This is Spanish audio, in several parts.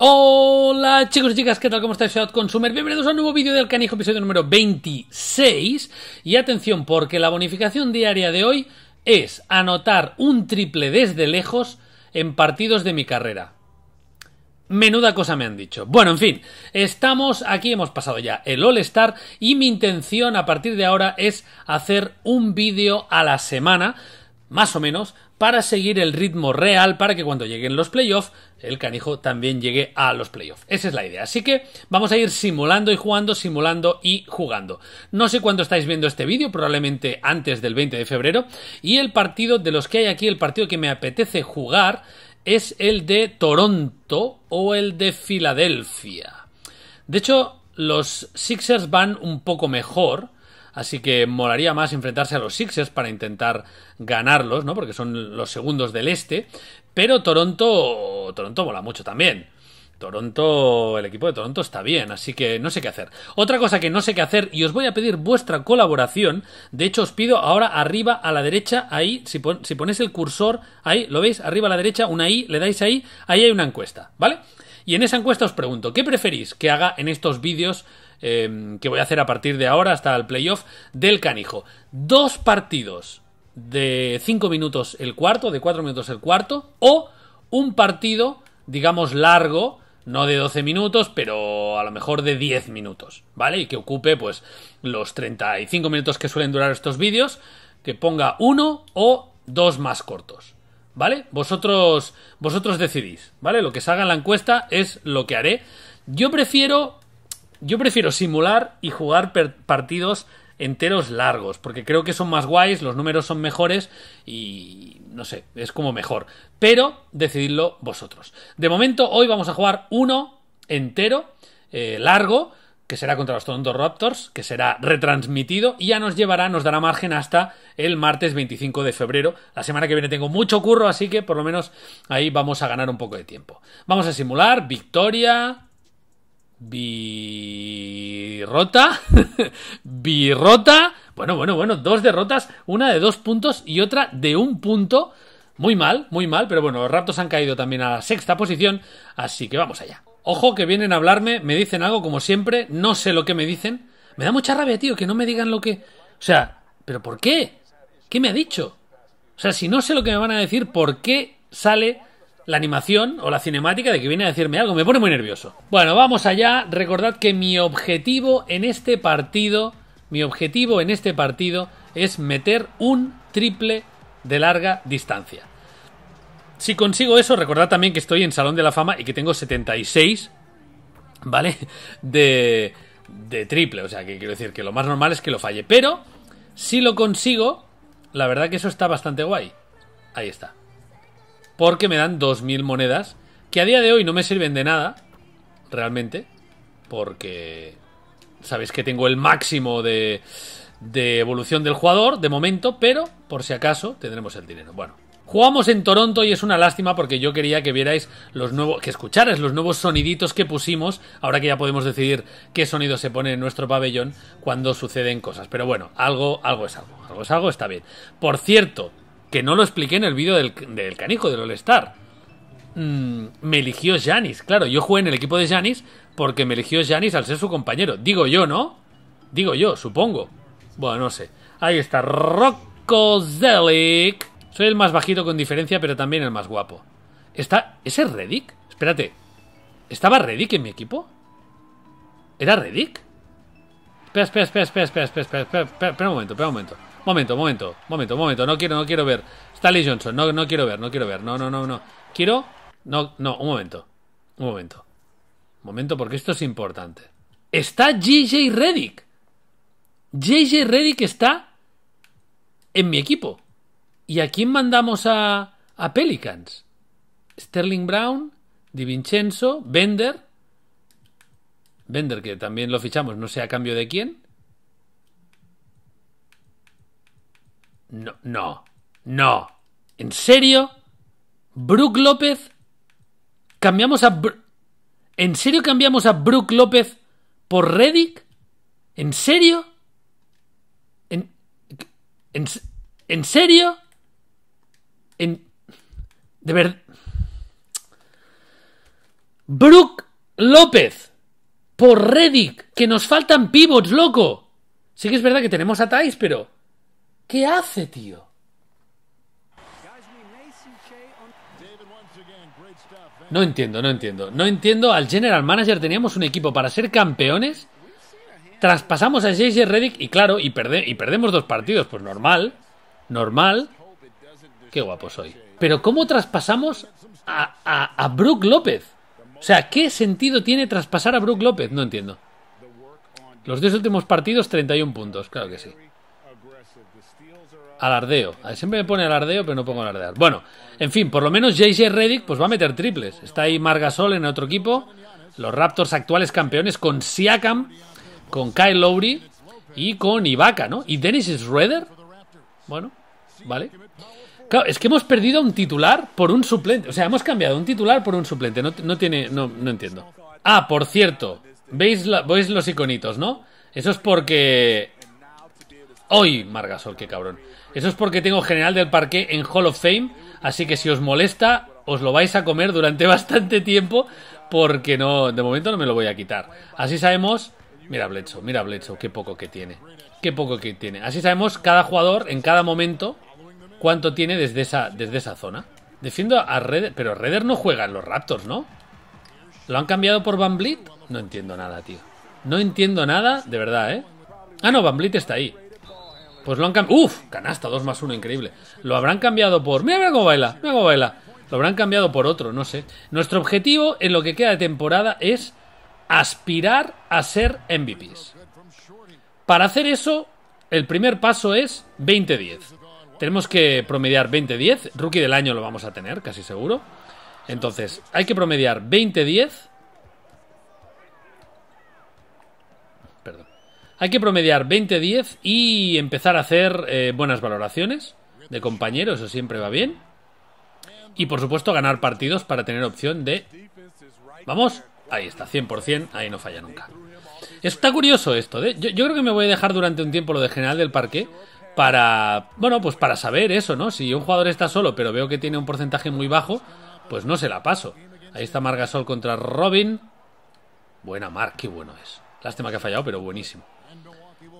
Hola chicos y chicas, ¿qué tal? ¿Cómo estáis? Soy Consumer. Bienvenidos a un nuevo vídeo del Canijo, episodio número 26. Y atención, porque la bonificación diaria de hoy es anotar un triple desde lejos en partidos de mi carrera. Menuda cosa me han dicho. Bueno, en fin, estamos aquí, hemos pasado ya el All Star y mi intención a partir de ahora es hacer un vídeo a la semana, más o menos, para seguir el ritmo real para que cuando lleguen los playoffs el canijo también llegue a los playoffs. Esa es la idea. Así que vamos a ir simulando y jugando, simulando y jugando. No sé cuándo estáis viendo este vídeo, probablemente antes del 20 de febrero. Y el partido de los que hay aquí, el partido que me apetece jugar es el de Toronto o el de Filadelfia. De hecho, los Sixers van un poco mejor Así que molaría más enfrentarse a los Sixers para intentar ganarlos, ¿no? Porque son los segundos del este. Pero Toronto. Toronto mola mucho también. Toronto, el equipo de Toronto está bien, así que no sé qué hacer. Otra cosa que no sé qué hacer y os voy a pedir vuestra colaboración. De hecho, os pido ahora arriba a la derecha, ahí, si, ponéis el cursor, ahí, ¿lo veis? Arriba a la derecha, una I, le dais ahí, ahí hay una encuesta, ¿vale? Y en esa encuesta os pregunto, ¿qué preferís que haga en estos vídeos Em, que voy a hacer a partir de ahora hasta el playoff del canijo. Dos partidos de 5 minutos el cuarto, de 4 minutos el cuarto, o un partido, digamos, largo, no de 12 minutos, pero a lo mejor de 10 minutos, ¿vale? Y que ocupe pues los 35 minutos que suelen durar estos vídeos, que ponga uno o dos más cortos, ¿vale? Vosotros vosotros decidís, ¿vale? Lo que salga en la encuesta es lo que haré. Yo prefiero yo prefiero simular y jugar partidos enteros largos, porque creo que son más guays, los números son mejores y no sé, es como mejor. Pero decididlo vosotros. De momento, hoy vamos a jugar uno entero, eh, largo, que será contra los Toronto Raptors, que será retransmitido y ya nos llevará, nos dará margen hasta el martes 25 de febrero. La semana que viene tengo mucho curro, así que por lo menos ahí vamos a ganar un poco de tiempo. Vamos a simular victoria, Birrota. Birrota. Bueno, bueno, bueno, dos derrotas, una de dos puntos y otra de un punto. Muy mal, muy mal, pero bueno, los ratos han caído también a la sexta posición, así que vamos allá. Ojo que vienen a hablarme, me dicen algo como siempre, no sé lo que me dicen. Me da mucha rabia, tío, que no me digan lo que... O sea, ¿pero por qué? ¿Qué me ha dicho? O sea, si no sé lo que me van a decir, ¿por qué sale la animación o la cinemática de que viene a decirme algo. Me pone muy nervioso. Bueno, vamos allá. Recordad que mi objetivo en este partido, mi objetivo en este partido es meter un triple de larga distancia. Si consigo eso, recordad también que estoy en Salón de la Fama y que tengo 76, ¿vale? De, de triple. O sea, que quiero decir que lo más normal es que lo falle. Pero, si lo consigo, la verdad que eso está bastante guay. Ahí está. Porque me dan 2.000 monedas. Que a día de hoy no me sirven de nada. Realmente. Porque... Sabéis que tengo el máximo de, de evolución del jugador de momento. Pero, por si acaso, tendremos el dinero. Bueno, Jugamos en Toronto y es una lástima porque yo quería que vierais los nuevos, que escucharais los nuevos soniditos que pusimos, ahora que ya podemos decidir qué sonido se pone en nuestro pabellón cuando suceden cosas. Pero bueno, algo, algo es algo, algo es algo, está bien. Por cierto, que no lo expliqué en el vídeo del, del, canijo, del All-Star. Mm, me eligió Janis, claro, yo jugué en el equipo de Janis porque me eligió Janis al ser su compañero. Digo yo, ¿no? Digo yo, supongo. Bueno, no sé. Ahí está, Rocco Zelic. Soy el más bajito con diferencia, pero también el más guapo. ¿Está. ¿Ese es Reddick? Espérate. ¿Estaba Reddick en mi equipo? ¿Era Reddick? Espera, espera, espera, espera, espera, espera, espera, espera, espera, espera un momento, espera un momento. Momento, momento, momento, momento. No quiero, no quiero ver. Stanley Johnson, no, no quiero ver, no quiero ver. No, no, no, no. Quiero. No, no, un momento. Un momento. Un momento, porque esto es importante. Está JJ Redick. JJ Redick está en mi equipo. ¿Y a quién mandamos a, Pelicans? Sterling Brown, Di Vincenzo, Bender. Bender, que también lo fichamos, no sé a cambio de quién. No, no, no. ¿En serio? ¿Brook López? ¿Cambiamos a... ¿En serio cambiamos a Brook López por Reddick? ¿En serio? ¿En, en, en serio? ¿En... De verdad... Brook López por Reddick, que nos faltan pivots, loco. Sí que es verdad que tenemos a Thais, pero... ¿Qué hace, tío? No entiendo, no entiendo. No entiendo. Al general manager teníamos un equipo para ser campeones. Traspasamos a JJ Reddick y claro, y, perdemos dos partidos. Pues normal. Normal. Qué guapo soy. Pero ¿cómo traspasamos a, a, a Brook López? O sea, ¿qué sentido tiene traspasar a Brook López? No entiendo. Los dos últimos partidos, 31 puntos. Claro que sí. Alardeo. Siempre me pone alardeo, pero no pongo alardear. Bueno, en fin, por lo menos JJ Reddick pues va a meter triples. Está ahí Margasol en otro equipo. Los Raptors actuales campeones con Siakam, con Kyle Lowry y con Ibaka, ¿no? ¿Y Dennis Schroeder? Bueno, vale. Claro, es que hemos perdido un titular por un suplente. O sea, hemos cambiado un titular por un suplente. No, tiene. No, entiendo. Ah, por cierto. ¿Veis, veis los iconitos, ¿no? Eso es porque Hoy, Margasol, qué cabrón. Eso es porque tengo general del parque en Hall of Fame, así que si os molesta, os lo vais a comer durante bastante tiempo, porque no, de momento no me lo voy a quitar. Así sabemos. Mira Blecho, mira Blecho, qué poco que tiene. Qué poco que tiene. Así sabemos cada jugador, en cada momento, cuánto tiene desde esa, desde esa zona. Defiendo a Redder, pero Redder no juega en los Raptors, ¿no? ¿Lo han cambiado por Van Blit? No entiendo nada, tío. No entiendo nada, de verdad, ¿eh? Ah, no, Van está ahí. Pues lo han cambiado. ¡Uf! Canasta, 2 más 1, increíble. Lo habrán cambiado por. Mira, mira cómo baila, mira cómo baila. Lo habrán cambiado por otro, no sé. Nuestro objetivo en lo que queda de temporada es aspirar a ser MVPs. Para hacer eso, el primer paso es 20-10. Tenemos que promediar 20-10. Rookie del año lo vamos a tener, casi seguro. Entonces, hay que promediar 20-10 Hay que promediar 20-10 y empezar a hacer eh, buenas valoraciones de compañeros, eso siempre va bien. Y por supuesto ganar partidos para tener opción de... Vamos, ahí está, 100%, ahí no falla nunca. Está curioso esto, ¿eh? yo, creo que me voy a dejar durante un tiempo lo de general del parque para, bueno, pues para saber eso, ¿no? Si un jugador está solo pero veo que tiene un porcentaje muy bajo, pues no se la paso. Ahí está Margasol contra Robin. Buena Mar, qué bueno es. Lástima que ha fallado, pero buenísimo.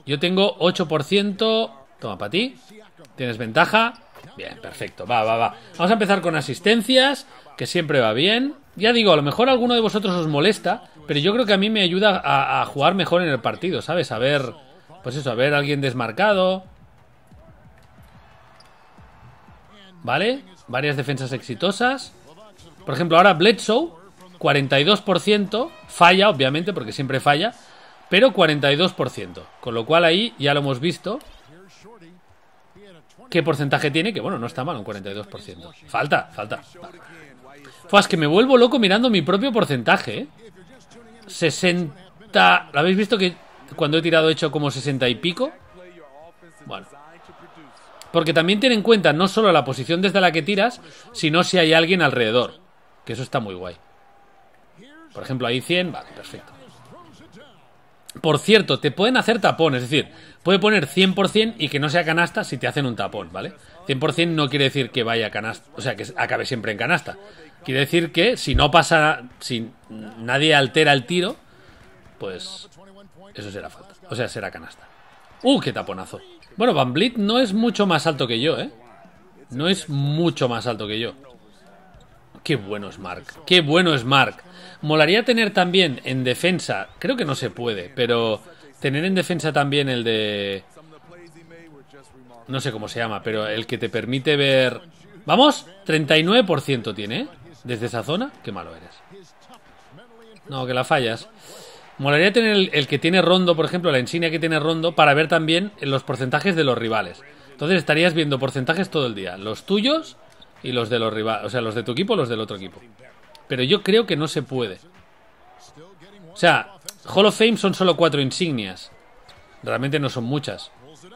Yo tengo 8%. Toma, para ti. Tienes ventaja. Bien, perfecto. Va, va, va. Vamos a empezar con asistencias, que siempre va bien. Ya digo, a lo mejor alguno de vosotros os molesta, pero yo creo que a mí me ayuda a, jugar mejor en el partido, ¿sabes? A ver, pues eso, a ver a alguien desmarcado. ¿Vale? Varias defensas exitosas. Por ejemplo, ahora Bledsoe, 42%. Falla, obviamente, porque siempre falla pero 42%. Con lo cual ahí ya lo hemos visto. ¿Qué porcentaje tiene? Que bueno, no está mal, un 42%. Falta, falta. Fue es que me vuelvo loco mirando mi propio porcentaje. 60... ¿eh? ¿Lo habéis visto que cuando he tirado he hecho como 60 y pico? Bueno. Porque también tiene en cuenta no solo la posición desde la que tiras, sino si hay alguien alrededor. Que eso está muy guay. Por ejemplo, ahí 100, vale, perfecto. Por cierto, te pueden hacer tapón, es decir, puede poner 100% y que no sea canasta si te hacen un tapón, ¿vale? 100% no quiere decir que vaya canasta, o sea, que acabe siempre en canasta. Quiere decir que si no pasa, si nadie altera el tiro, pues eso será falta. O sea, será canasta. ¡Uh, qué taponazo! Bueno, Van Blit no es mucho más alto que yo, ¿eh? No es mucho más alto que yo. Qué bueno es Mark. Qué bueno es Mark. Molaría tener también en defensa, creo que no se puede, pero tener en defensa también el de... No sé cómo se llama, pero el que te permite ver... Vamos, 39% tiene, ¿eh? Desde esa zona, qué malo eres. No, que la fallas. Molaría tener el, que tiene rondo, por ejemplo, la insignia que tiene rondo, para ver también los porcentajes de los rivales. Entonces estarías viendo porcentajes todo el día. Los tuyos y los de los rivales. O sea, los de tu equipo los del otro equipo. Pero yo creo que no se puede. O sea, Hall of Fame son solo cuatro insignias. Realmente no son muchas.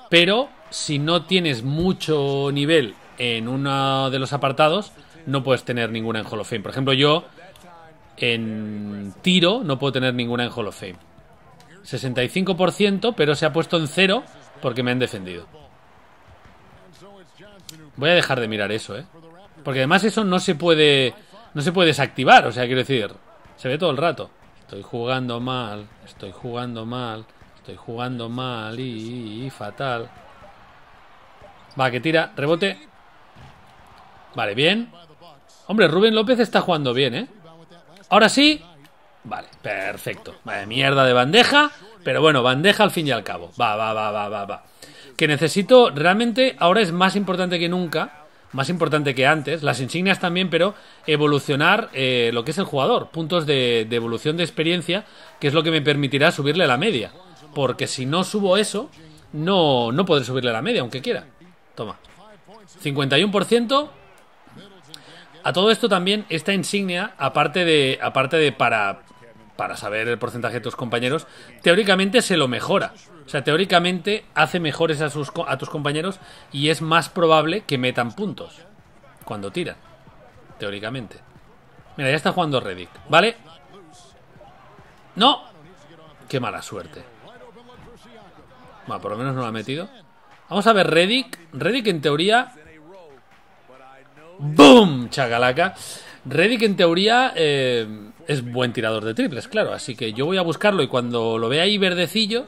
Pero si no tienes mucho nivel en uno de los apartados, no puedes tener ninguna en Hall of Fame. Por ejemplo, yo en tiro no puedo tener ninguna en Hall of Fame. 65%, pero se ha puesto en cero porque me han defendido. Voy a dejar de mirar eso, ¿eh? Porque además eso no se puede no se puede desactivar, o sea, quiero decir, se ve todo el rato. Estoy jugando mal, estoy jugando mal, estoy jugando mal y, fatal. Va, que tira, rebote. Vale, bien. Hombre, Rubén López está jugando bien, ¿eh? Ahora sí. Vale, perfecto. mierda de bandeja. Pero bueno, bandeja al fin y al cabo. Va, va, va, va, va, va. Que necesito, realmente, ahora es más importante que nunca más importante que antes, las insignias también, pero evolucionar eh, lo que es el jugador, puntos de, evolución de experiencia, que es lo que me permitirá subirle a la media. Porque si no subo eso, no, no podré subirle la media, aunque quiera. Toma. 51%. A todo esto también, esta insignia, aparte de, aparte de para para saber el porcentaje de tus compañeros, teóricamente se lo mejora. O sea, teóricamente hace mejores a, sus, a tus compañeros y es más probable que metan puntos cuando tiran. Teóricamente. Mira, ya está jugando Reddick, ¿vale? ¡No! ¡Qué mala suerte! Bueno, por lo menos no lo ha metido. Vamos a ver Redick Redick en teoría... ¡Boom! Chacalaca. Reddick en teoría eh, es buen tirador de triples, claro, así que yo voy a buscarlo y cuando lo vea ahí verdecillo,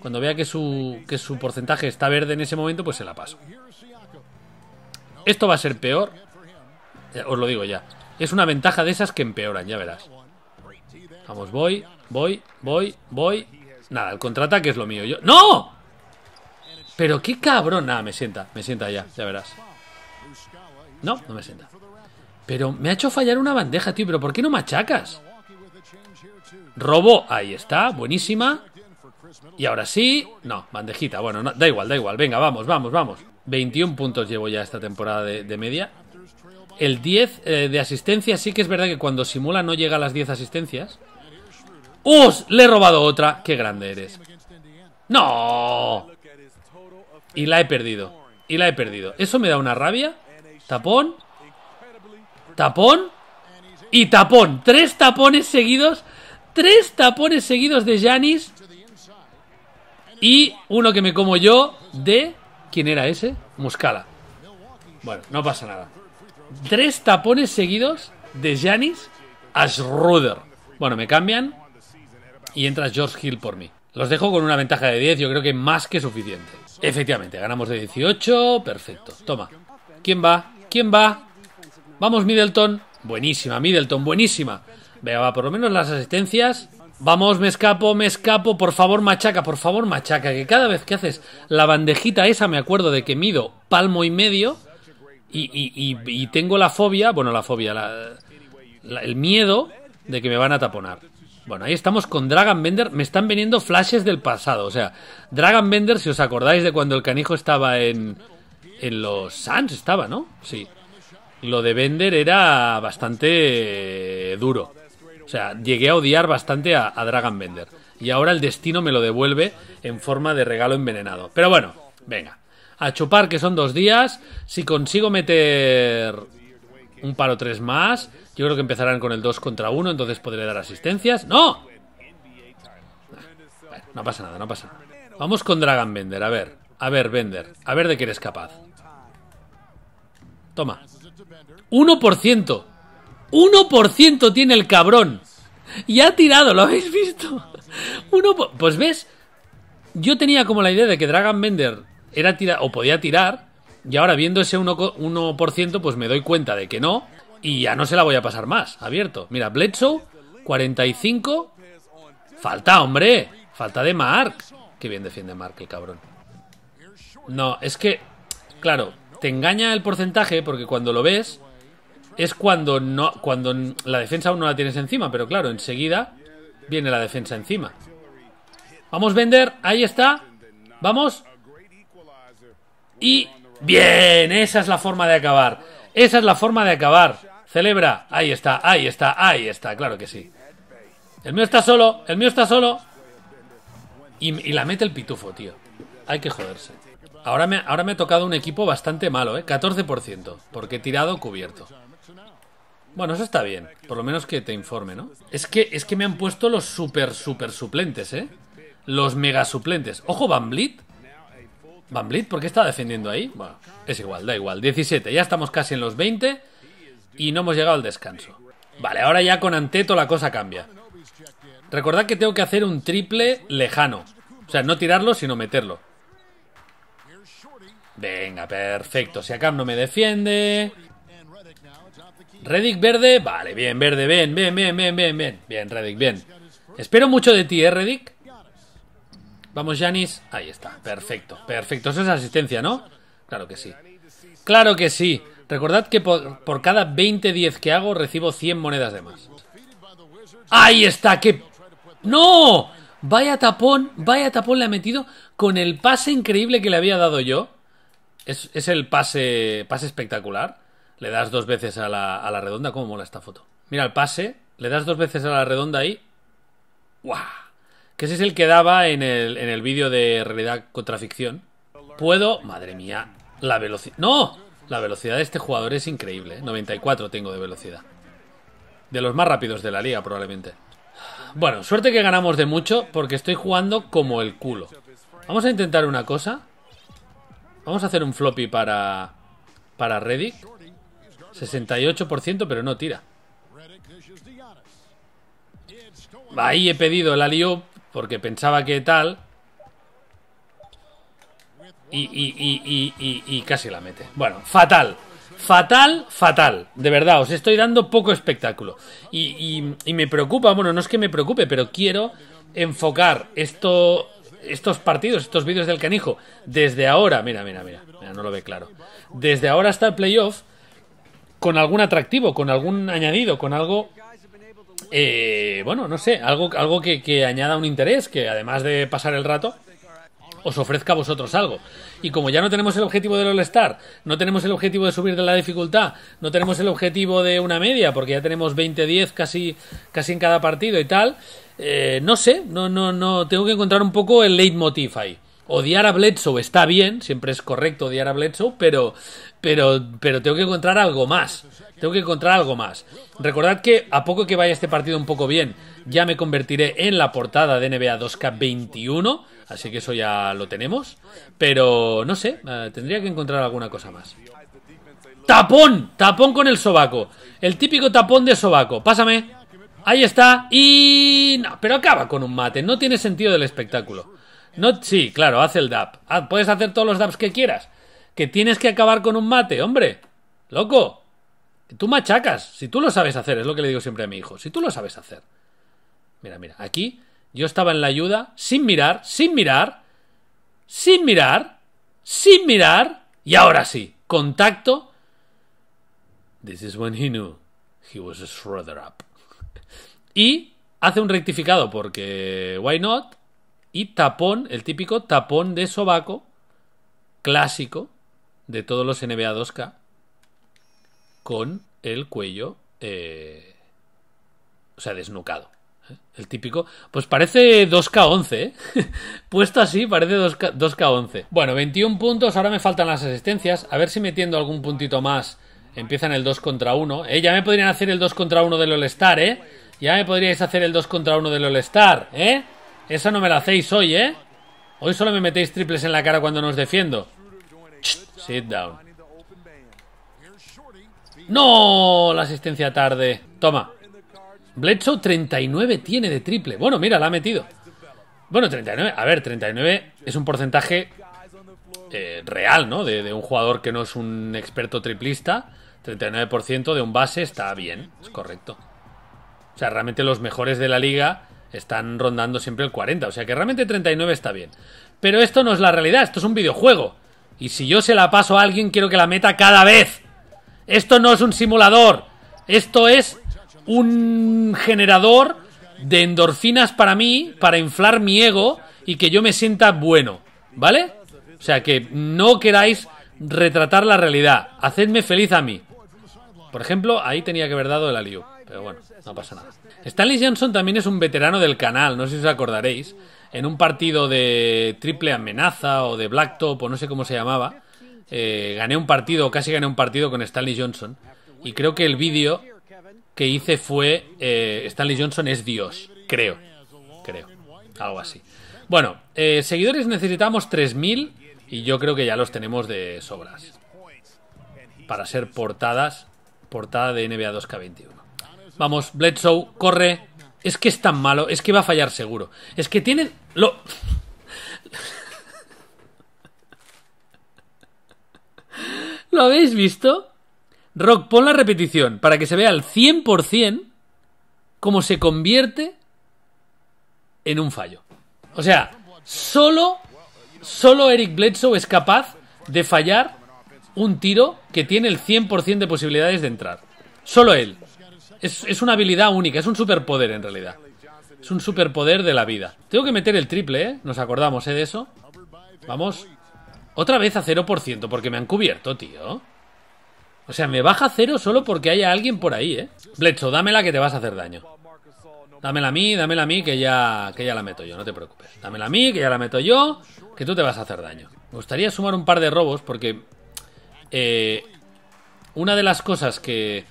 cuando vea que su, que su porcentaje está verde en ese momento, pues se la paso. Esto va a ser peor, eh, os lo digo ya. Es una ventaja de esas que empeoran, ya verás. Vamos, voy, voy, voy, voy. Nada, el contraataque es lo mío. ¡No! Pero qué cabrón. Nada, me sienta, me sienta ya, ya verás. No, no me sienta. Pero me ha hecho fallar una bandeja, tío. ¿Pero por qué no machacas? Robo, ahí está, buenísima. Y ahora sí, no, bandejita, bueno, da igual, da igual, venga, vamos, vamos, vamos. 21 puntos llevo ya esta temporada de, media. El 10 eh, de asistencia, sí que es verdad que cuando simula no llega a las 10 asistencias. ¡Uf! Le he robado otra, qué grande eres. ¡No! Y la he perdido, y la he perdido. Eso me da una rabia. Tapón, tapón y tapón. Tres tapones seguidos. Tres tapones seguidos de Janis. Y uno que me como yo de... ¿Quién era ese? Muscala. Bueno, no pasa nada. Tres tapones seguidos de Janis a Schroeder. Bueno, me cambian y entra George Hill por mí. Los dejo con una ventaja de 10, yo creo que más que suficiente. Efectivamente, ganamos de 18, perfecto. Toma. ¿Quién va? ¿Quién va? Vamos, Middleton. Buenísima, Middleton, buenísima. Vea, por lo menos las asistencias. Vamos, me escapo, me escapo. Por favor, machaca, por favor, machaca. Que cada vez que haces la bandejita esa, me acuerdo de que mido palmo y medio. Y, tengo la fobia, bueno, la fobia, la, el miedo de que me van a taponar. Bueno, ahí estamos con Dragon Bender. Me están viniendo flashes del pasado. O sea, Dragon Bender, si os acordáis de cuando el canijo estaba en. En los Suns estaba, ¿no? Sí lo de Bender era bastante eh, duro. O sea, llegué a odiar bastante a, a Dragon Y ahora el destino me lo devuelve en forma de regalo envenenado. Pero bueno, venga. A chupar que son dos días. Si consigo meter un par o tres más, yo creo que empezarán con el 2 contra 1, entonces podré dar asistencias. ¡No! no pasa nada, no pasa nada. Vamos con Dragon Bender, a ver. A ver, Bender, a ver de qué eres capaz. Toma. 1%. 1% tiene el cabrón. Y ha tirado, ¿lo habéis visto? Uno, pues ves, yo tenía como la idea de que Dragon Bender era tira, o podía tirar, y ahora viendo ese 1%, pues me doy cuenta de que no, y ya no se la voy a pasar más, abierto. Mira, Bledsoe, 45. Falta, hombre, falta de Mark. Qué bien defiende Mark, el cabrón. No, es que, claro, te engaña el porcentaje porque cuando lo ves es cuando no cuando la defensa aún no la tienes encima, pero claro, enseguida viene la defensa encima. Vamos vender, ahí está. Vamos. Y bien, esa es la forma de acabar. Esa es la forma de acabar. Celebra, ahí está, ahí está, ahí está, claro que sí. El mío está solo, el mío está solo. Y, y la mete el pitufo, tío. Hay que joderse. Ahora me, ahora me ha tocado un equipo bastante malo, ¿eh? 14%, porque he tirado cubierto. Bueno, eso está bien. Por lo menos que te informe, ¿no? Es que, es que me han puesto los super, super suplentes, ¿eh? Los mega suplentes. Ojo, Van Blit. Van ¿por qué está defendiendo ahí? Bueno, es igual, da igual. 17, ya estamos casi en los 20 y no hemos llegado al descanso. Vale, ahora ya con Anteto la cosa cambia. Recordad que tengo que hacer un triple lejano. O sea, no tirarlo, sino meterlo. Venga, perfecto. Si acá no me defiende. Reddick verde. Vale, bien, verde. ven bien, bien, bien, bien, bien. Bien, Reddick, bien. Espero mucho de ti, ¿eh, Reddick? Vamos, Janis. Ahí está. Perfecto, perfecto. Esa es asistencia, ¿no? Claro que sí. Claro que sí. Recordad que por, cada 20-10 que hago recibo 100 monedas de más. ¡Ahí está! ¡Qué... ¡No! Vaya tapón, vaya tapón le ha metido con el pase increíble que le había dado yo. Es, el pase, pase espectacular. Le das dos veces a la, redonda. ¿Cómo mola esta foto? Mira el pase. Le das dos veces a la redonda ahí. ¡Guau! Que ese es el que daba en el, vídeo de realidad contra ficción. Puedo... Madre mía. La velocidad... ¡No! La velocidad de este jugador es increíble. 94 ¿eh? tengo de velocidad. De los más rápidos de la liga, probablemente. Bueno, suerte que ganamos de mucho porque estoy jugando como el culo. Vamos a intentar una cosa. Vamos a hacer un floppy para, para Reddick. 68%, pero no tira. Ahí he pedido el liop porque pensaba que tal. Y, y, y, y, casi la mete. Bueno, fatal. Fatal, fatal. De verdad, os estoy dando poco espectáculo. Y, y me preocupa, bueno, no es que me preocupe, pero quiero enfocar esto, estos partidos, estos vídeos del canijo, desde ahora, mira, mira, mira, no lo ve claro, desde ahora hasta el playoff, con algún atractivo, con algún añadido, con algo, eh, bueno, no sé, algo, algo que añada un interés, que además de pasar el rato, os ofrezca a vosotros algo. Y como ya no tenemos el objetivo del All-Star, no tenemos el objetivo de subir de la dificultad, no tenemos el objetivo de una media, porque ya tenemos 20-10 casi, casi en cada partido y tal, eh, no sé, no, no, no, tengo que encontrar un poco el leitmotiv ahí. Odiar a Bledsoe está bien, siempre es correcto odiar a Bledsoe, pero, pero, pero tengo que encontrar algo más. Tengo que encontrar algo más. Recordad que a poco que vaya este partido un poco bien, ya me convertiré en la portada de NBA 2K21 Así que eso ya lo tenemos. Pero no sé, eh, tendría que encontrar alguna cosa más. ¡Tapón! Tapón con el sobaco. El típico tapón de sobaco. Pásame. Ahí está. Y... No, pero acaba con un mate. No tiene sentido del espectáculo. No, sí, claro, haz el dab. Ah, puedes hacer todos los dabs que quieras. Que tienes que acabar con un mate, hombre. Loco. tú machacas. Si tú lo sabes hacer, es lo que le digo siempre a mi hijo. Si tú lo sabes hacer. Mira, mira, aquí yo estaba en la ayuda sin mirar, sin mirar, sin mirar, sin mirar. Y ahora sí, contacto. This is when he knew he was a up. Y hace un rectificado porque why not. Y tapón, el típico tapón de sobaco clásico de todos los NBA 2K con el cuello, eh, o sea, desnucado el típico, pues parece 2K11, 11 ¿eh? puesto así parece 2 k 11 Bueno, 21 puntos, ahora me faltan las asistencias, a ver si metiendo algún puntito más empiezan el 2 contra 1. ¿eh? Ya me podrían hacer el 2 contra 1 del All-Star, ¿eh? Ya me podríais hacer el 2 contra 1 del All-Star, ¿eh? Eso no me la hacéis hoy, ¿eh? Hoy solo me metéis triples en la cara cuando nos defiendo. sit down. ¡No! La asistencia tarde. Toma, Bledsoe 39 tiene de triple. Bueno, mira, la ha metido. Bueno, 39. A ver, 39 es un porcentaje eh, real, ¿no? De, de, un jugador que no es un experto triplista. 39% de un base está bien, es correcto. O sea, realmente los mejores de la liga están rondando siempre el 40. O sea que realmente 39 está bien. Pero esto no es la realidad, esto es un videojuego. Y si yo se la paso a alguien, quiero que la meta cada vez. Esto no es un simulador. Esto es un generador de endorfinas para mí, para inflar mi ego y que yo me sienta bueno, ¿vale? O sea que no queráis retratar la realidad, hacedme feliz a mí. Por ejemplo, ahí tenía que haber dado el aliu, pero bueno, no pasa nada. Stanley Johnson también es un veterano del canal, no sé si os acordaréis, en un partido de triple amenaza o de blacktop o no sé cómo se llamaba, eh, gané un partido, casi gané un partido con Stanley Johnson. Y creo que el vídeo que hice fue eh, Stanley Johnson es Dios, creo, creo, algo así. Bueno, eh, seguidores necesitamos 3.000 y yo creo que ya los tenemos de sobras para ser portadas, portada de NBA 2K21. Vamos, Bledsoe, corre. Es que es tan malo, es que va a fallar seguro. Es que tienen Lo... ¿Lo habéis visto? Rock, pon la repetición para que se vea al 100% cómo se convierte en un fallo. O sea, solo, solo Eric Bledsoe es capaz de fallar un tiro que tiene el 100% de posibilidades de entrar. Solo él. Es, es, una habilidad única, es un superpoder en realidad. Es un superpoder de la vida. Tengo que meter el triple, ¿eh? Nos acordamos, ¿eh? De eso. Vamos. Otra vez a 0%, porque me han cubierto, tío. O sea, me baja cero solo porque haya alguien por ahí, ¿eh? Blecho, dámela que te vas a hacer daño. Dámela a mí, dámela a mí que ya, que ya la meto yo, no te preocupes. Dámela a mí que ya la meto yo, que tú te vas a hacer daño. Me gustaría sumar un par de robos porque... Eh, una de las cosas que...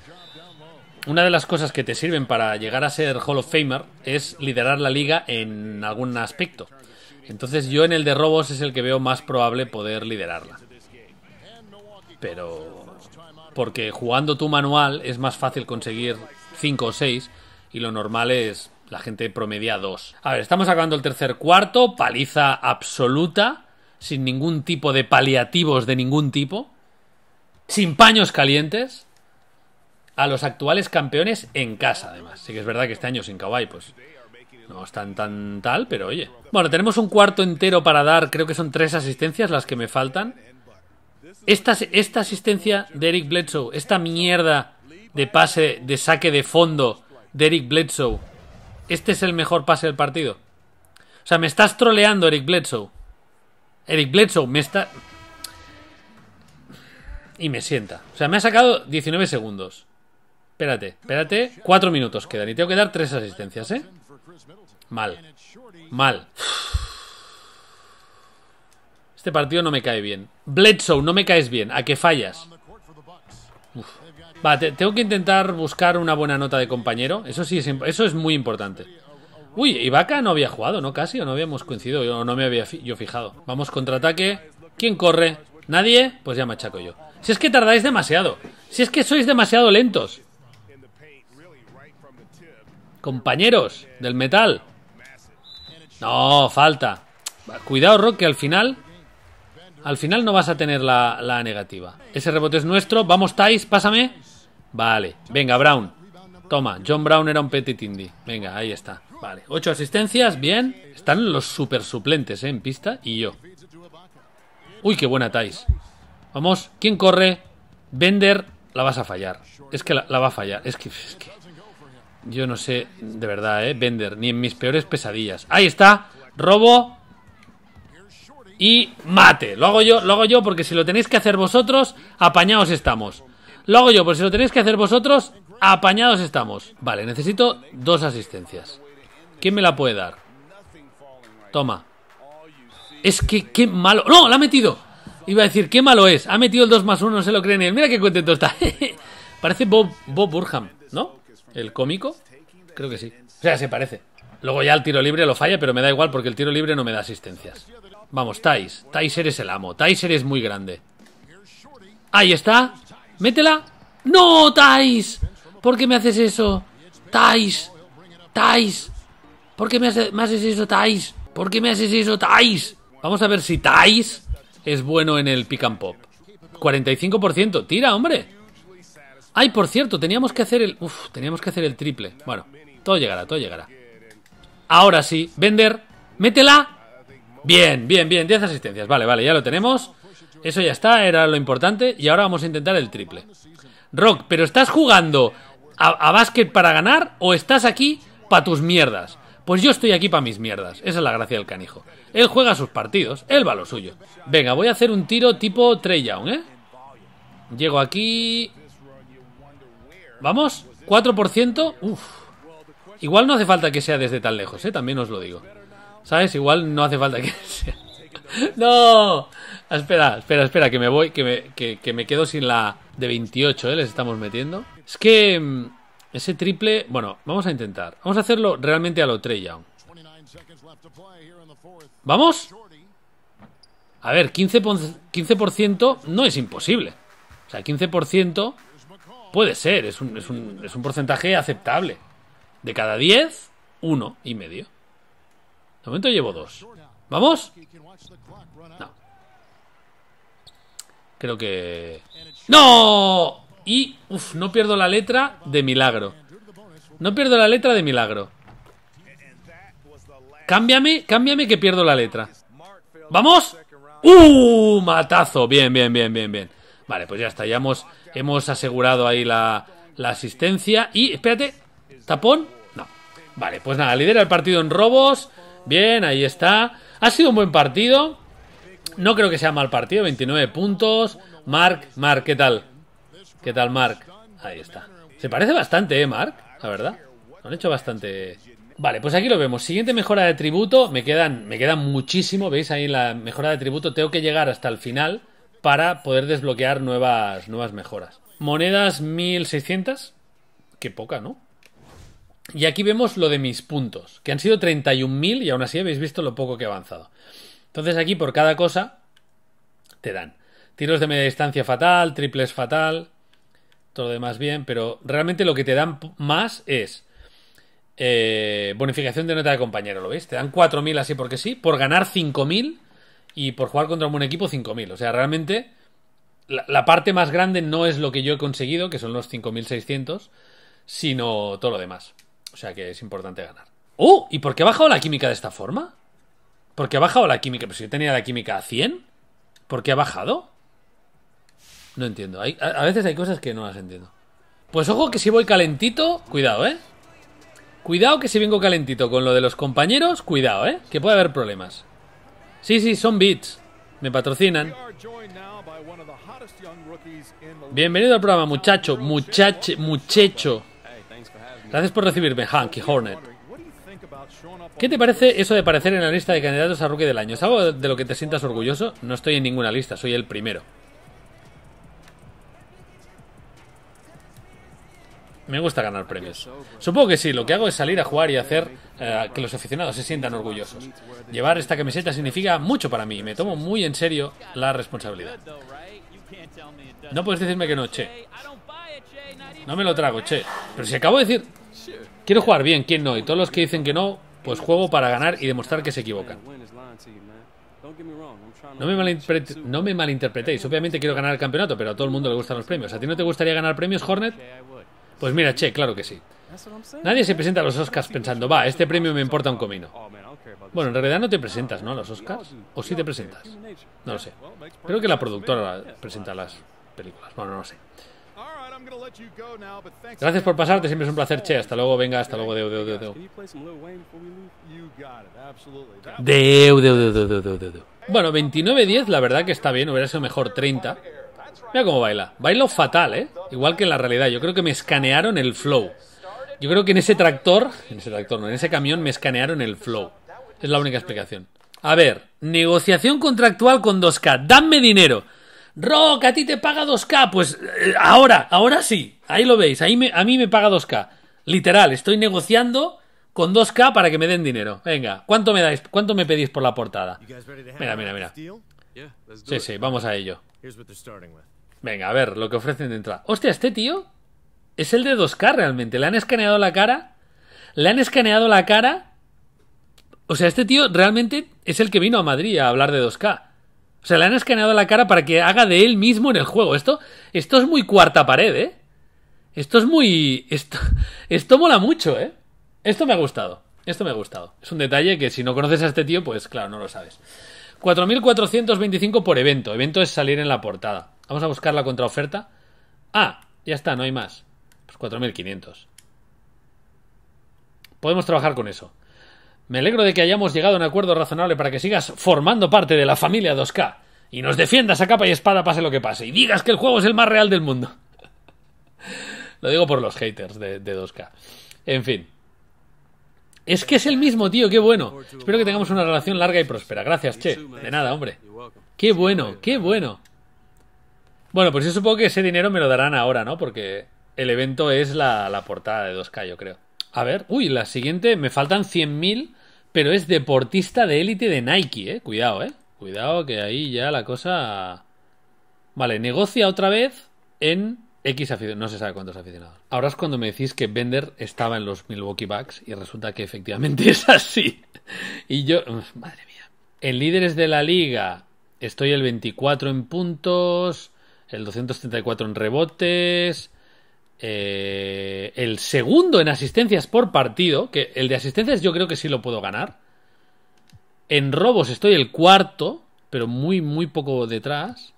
Una de las cosas que te sirven para llegar a ser Hall of Famer es liderar la liga en algún aspecto. Entonces yo en el de robos es el que veo más probable poder liderarla. Pero porque jugando tu manual es más fácil conseguir 5 o 6 y lo normal es la gente promedia 2. A ver, estamos acabando el tercer cuarto, paliza absoluta, sin ningún tipo de paliativos de ningún tipo, sin paños calientes, a los actuales campeones en casa además. Sí que es verdad que este año sin Kawhi pues no están tan tal, pero oye. Bueno, tenemos un cuarto entero para dar, creo que son tres asistencias las que me faltan. Esta, asistencia de Eric Bledsoe, esta mierda de pase, de saque de fondo de Eric Bledsoe, este es el mejor pase del partido. O sea, me estás troleando, Eric Bledsoe. Eric Bledsoe, me está. Y me sienta. O sea, me ha sacado 19 segundos. Espérate, espérate. Cuatro minutos quedan. Y tengo que dar tres asistencias, ¿eh? Mal. Mal. Este partido no me cae bien. Bledsoe, no me caes bien. A qué fallas. tengo que intentar buscar una buena nota de compañero. Eso sí, es, eso es muy importante. Uy, Ibaka no había jugado, ¿no? Casi, o no habíamos coincidido, o no me había yo fijado. Vamos, contraataque. ¿Quién corre? ¿Nadie? Pues ya machaco yo. Si es que tardáis demasiado. Si es que sois demasiado lentos. Compañeros del metal. No, falta. Cuidado, Rock, que al final al final no vas a tener la, negativa. Ese rebote es nuestro. Vamos, Tais, pásame. Vale, venga, Brown. Toma, John Brown era un petit indie. Venga, ahí está. Vale, ocho asistencias, bien. Están los super suplentes eh, en pista y yo. Uy, qué buena Tais. Vamos, ¿quién corre? Bender, la vas a fallar. Es que la, va a fallar. Es que, es que, Yo no sé, de verdad, ¿eh? Bender, ni en mis peores pesadillas. Ahí está, robo y mate. Lo hago yo, lo hago yo porque si lo tenéis que hacer vosotros, apañados estamos. Lo hago yo, porque si lo tenéis que hacer vosotros, apañados estamos. Vale, necesito dos asistencias. ¿Quién me la puede dar? Toma. Es que qué malo. ¡No! ¡La ha metido! Iba a decir, qué malo es. Ha metido el 2 más 1, no se lo creen él. Mira qué contento está. parece Bob, Bob Burham, ¿no? El cómico. Creo que sí. O sea, se parece. Luego ya el tiro libre lo falla, pero me da igual porque el tiro libre no me da asistencias. Vamos, Tais. Tais eres el amo. Tais eres muy grande. Ahí está. Métela. ¡No, Tais! ¿Por qué me haces eso? Tais. Tais. ¿Por qué me, haces eso, Tais? ¿Por qué me haces eso, Tais? Vamos a ver si Tais es bueno en el pick and pop. 45%. Tira, hombre. Ay, por cierto, teníamos que hacer el... Uf, teníamos que hacer el triple. Bueno, todo llegará, todo llegará. Ahora sí, vender. Métela. Bien, bien, bien, 10 asistencias. Vale, vale, ya lo tenemos. Eso ya está, era lo importante. Y ahora vamos a intentar el triple. Rock, ¿pero estás jugando a, básquet para ganar o estás aquí para tus mierdas? Pues yo estoy aquí para mis mierdas. Esa es la gracia del canijo. Él juega sus partidos, él va lo suyo. Venga, voy a hacer un tiro tipo Trey Young, ¿eh? Llego aquí. Vamos, 4%. Uf. Igual no hace falta que sea desde tan lejos, ¿eh? También os lo digo. ¿Sabes? Igual no hace falta que sea. ¡No! Ah, espera, espera, espera, que me voy, que me, quedo sin la de 28, ¿eh? Les estamos metiendo. Es que mm, ese triple... Bueno, vamos a intentar. Vamos a hacerlo realmente a lo Trey ¿Vamos? A ver, 15%, 15% no es imposible. O sea, 15% puede ser, es un, es un porcentaje aceptable. De cada 10, uno y medio. De momento llevo dos. ¿Vamos? No. Creo que... ¡No! Y, Uf, no pierdo la letra de milagro. No pierdo la letra de milagro. Cámbiame, cámbiame que pierdo la letra. ¡Vamos! ¡Uh! Matazo. Bien, bien, bien, bien, bien. Vale, pues ya está. Ya hemos, asegurado ahí la, la asistencia. Y, espérate. ¿Tapón? No. Vale, pues nada. Lidera el partido en robos. Bien, ahí está. Ha sido un buen partido. No creo que sea mal partido, 29 puntos. Mark, Mark, ¿qué tal? ¿Qué tal, Mark? Ahí está. Se parece bastante, ¿eh, Mark? La verdad. han hecho bastante... Vale, pues aquí lo vemos. Siguiente mejora de tributo. Me quedan, me quedan muchísimo. ¿Veis ahí la mejora de tributo? Tengo que llegar hasta el final para poder desbloquear nuevas, nuevas mejoras. Monedas 1600. Qué poca, ¿no? Y aquí vemos lo de mis puntos, que han sido 31.000 y aún así habéis visto lo poco que he avanzado. Entonces aquí por cada cosa te dan tiros de media distancia fatal, triples fatal, todo lo demás bien, pero realmente lo que te dan más es eh, bonificación de nota de compañero, ¿lo veis? Te dan 4.000 así porque sí, por ganar 5.000 y por jugar contra un buen equipo 5.000. O sea, realmente la, la, parte más grande no es lo que yo he conseguido, que son los 5.600, sino todo lo demás. O sea que es importante ganar. ¡Uh! ¿Y por qué ha bajado la química de esta forma? ¿Por qué ha bajado la química? Pues yo tenía la química a 100. ¿Por qué ha bajado? No entiendo. a, veces hay cosas que no las entiendo. Pues ojo que si voy calentito, cuidado, ¿eh? Cuidado que si vengo calentito con lo de los compañeros, cuidado, ¿eh? Que puede haber problemas. Sí, sí, son bits. Me patrocinan. Bienvenido al programa, muchacho, muchacho, muchacho. Gracias por recibirme, Hanky Hornet. ¿Qué te parece eso de aparecer en la lista de candidatos a rookie del año? ¿Es algo de lo que te sientas orgulloso? No estoy en ninguna lista, soy el primero. Me gusta ganar premios. Supongo que sí, lo que hago es salir a jugar y hacer eh, que los aficionados se sientan orgullosos. Llevar esta camiseta significa mucho para mí y me tomo muy en serio la responsabilidad. No puedes decirme que no, che. No me lo trago, che. Pero si acabo de decir... Quiero jugar bien, ¿quién no? Y todos los que dicen que no, pues juego para ganar y demostrar que se equivocan. No me, no me malinterpretéis. Obviamente quiero ganar el campeonato, pero a todo el mundo le gustan los premios. ¿A ti no te gustaría ganar premios, Hornet? Pues mira, che, claro que sí. Nadie se presenta a los Oscars pensando, va, este premio me importa un comino. Bueno, en realidad no te presentas, ¿no? A los Oscars. ¿O sí te presentas? No lo sé. Creo que la productora presenta las películas. Bueno, no lo sé. Gracias por pasarte, siempre es un placer, che. Hasta luego, venga, hasta luego, deu, deu, deu, deu. Deu, deu, deu, Bueno, 29-10, la verdad que está bien, hubiera sido mejor 30. Mira cómo baila. Bailo fatal, ¿eh? Igual que en la realidad. Yo creo que me escanearon el flow. Yo creo que en ese tractor, en ese tractor, no, en ese camión me escanearon el flow. Es la única explicación. A ver, negociación contractual con 2K. Dame dinero. Rock, a ti te paga 2K. Pues eh, ahora, ahora sí. Ahí lo veis. Ahí a mí me paga 2K. Literal, estoy negociando con 2K para que me den dinero. Venga, ¿cuánto me dais? ¿Cuánto me pedís por la portada? Mira, mira, mira. Sí, sí, vamos a ello. Venga, a ver, lo que ofrecen de entrada. Hostia, este tío es el de 2K realmente. Le han escaneado la cara. Le han escaneado la cara. O sea, este tío realmente es el que vino a Madrid a hablar de 2K. O sea, le han escaneado la cara para que haga de él mismo en el juego. Esto, esto es muy cuarta pared, ¿eh? Esto es muy. Esto, esto mola mucho, ¿eh? Esto me ha gustado. Esto me ha gustado. Es un detalle que si no conoces a este tío, pues claro, no lo sabes. 4.425 por evento. Evento es salir en la portada. Vamos a buscar la contraoferta. Ah, ya está, no hay más. Pues 4.500. Podemos trabajar con eso. Me alegro de que hayamos llegado a un acuerdo razonable para que sigas formando parte de la familia 2K y nos defiendas a capa y espada pase lo que pase y digas que el juego es el más real del mundo. lo digo por los haters de, 2K. En fin. Es que es el mismo, tío, qué bueno. Espero que tengamos una relación larga y próspera. Gracias, che. De nada, hombre. Qué bueno, qué bueno. Bueno, pues yo supongo que ese dinero me lo darán ahora, ¿no? Porque el evento es la, la portada de 2K, yo creo. A ver, uy, la siguiente, me faltan 100.000 pero es deportista de élite de Nike, ¿eh? Cuidado, ¿eh? Cuidado que ahí ya la cosa... Vale, negocia otra vez en X aficionados, no se sabe cuántos aficionados. Ahora es cuando me decís que Bender estaba en los Milwaukee Bucks y resulta que efectivamente es así. Y yo, madre mía. En líderes de la liga estoy el 24 en puntos, el 234 en rebotes, eh, el segundo en asistencias por partido, que el de asistencias yo creo que sí lo puedo ganar. En robos estoy el cuarto, pero muy, muy poco detrás.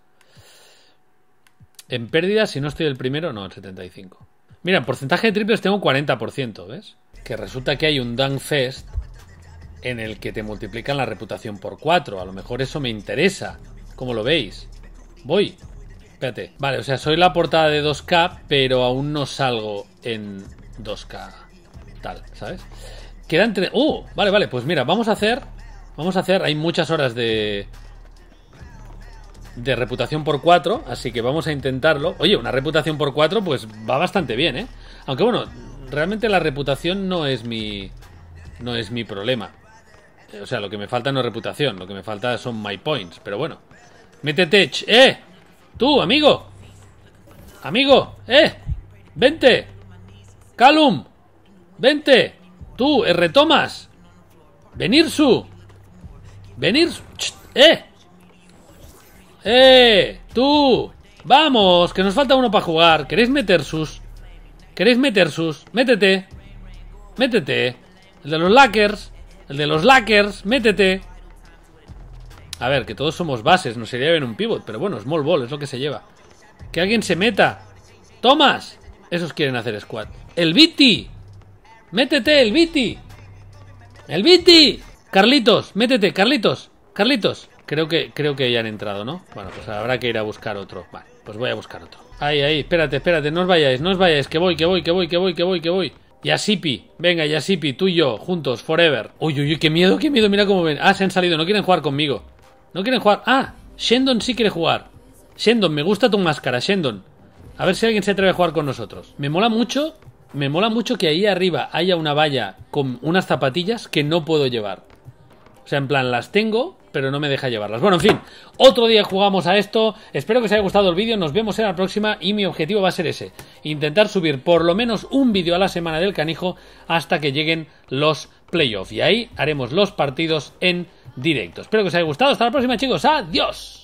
En pérdidas, si no estoy el primero, no, el 75. Mira, porcentaje de triples tengo 40%, ¿ves? Que resulta que hay un Dunk Fest en el que te multiplican la reputación por 4. A lo mejor eso me interesa. ¿Cómo lo veis? Voy. Espérate. Vale, o sea, soy la portada de 2K, pero aún no salgo en 2K. Tal, ¿sabes? Queda entre. ¡Uh! ¡Oh! Vale, vale, pues mira, vamos a hacer. Vamos a hacer. Hay muchas horas de. De reputación por 4, así que vamos a intentarlo. Oye, una reputación por 4, pues va bastante bien, ¿eh? Aunque bueno, realmente la reputación no es mi. No es mi problema. O sea, lo que me falta no es reputación, lo que me falta son my points, pero bueno. tech, ¡Eh! Tú, amigo. Amigo, eh. Vente. Calum. Vente. Tú, R. Venir su. Venir su. Eh. Eh. Tú. Vamos, que nos falta uno para jugar. ¿Queréis meter sus? ¿Queréis meter sus? Métete. Métete. El de los Lackers. El de los Lackers. Métete. A ver, que todos somos bases, no sería bien un pivot, pero bueno, small ball es lo que se lleva. Que alguien se meta. ¡Tomas! Esos quieren hacer squad. ¡El Viti! ¡Métete, el Viti! ¡El Viti! Carlitos, métete, Carlitos, Carlitos. Creo que, creo que ya han entrado, ¿no? Bueno, pues habrá que ir a buscar otro. Vale, pues voy a buscar otro. Ahí, ahí, espérate, espérate, no os vayáis, no os vayáis, que voy, que voy, que voy, que voy, que voy, que voy. Yasipi, venga, Yasipi, tú y yo, juntos, forever. Uy, uy, uy, qué miedo, qué miedo, mira cómo ven. Ah, se han salido, no quieren jugar conmigo. No quieren jugar. Ah, Shendon sí quiere jugar. Shendon, me gusta tu máscara, Shendon. A ver si alguien se atreve a jugar con nosotros. Me mola mucho, me mola mucho que ahí arriba haya una valla con unas zapatillas que no puedo llevar. O sea, en plan, las tengo, pero no me deja llevarlas. Bueno, en fin, otro día jugamos a esto. Espero que os haya gustado el vídeo. Nos vemos en la próxima y mi objetivo va a ser ese. Intentar subir por lo menos un vídeo a la semana del canijo hasta que lleguen los playoffs. Y ahí haremos los partidos en directo. Espero que os haya gustado. Hasta la próxima, chicos. Adiós.